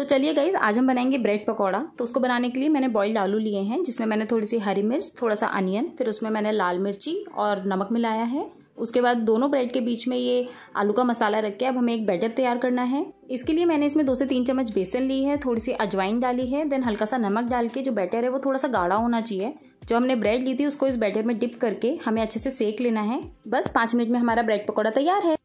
तो चलिए गाइज आज हम बनाएंगे ब्रेड पकौड़ा तो उसको बनाने के लिए मैंने बॉयल्ड आलू लिए हैं जिसमें मैंने थोड़ी सी हरी मिर्च थोड़ा सा अनियन फिर उसमें मैंने लाल मिर्ची और नमक मिलाया है उसके बाद दोनों ब्रेड के बीच में ये आलू का मसाला रख के अब हमें एक बैटर तैयार करना है इसके लिए मैंने इसमें दो से तीन चम्मच बेसन ली है थोड़ी सी अजवाइन डाली है देन हल्का सा नमक डाल के जो बैटर है वो थोड़ा सा गाढ़ा होना चाहिए जो हमने ब्रेड ली थी उसको इस बैटर में डिप करके हमें अच्छे से सेक लेना है बस पाँच मिनट में हमारा ब्रेड पकौड़ा तैयार है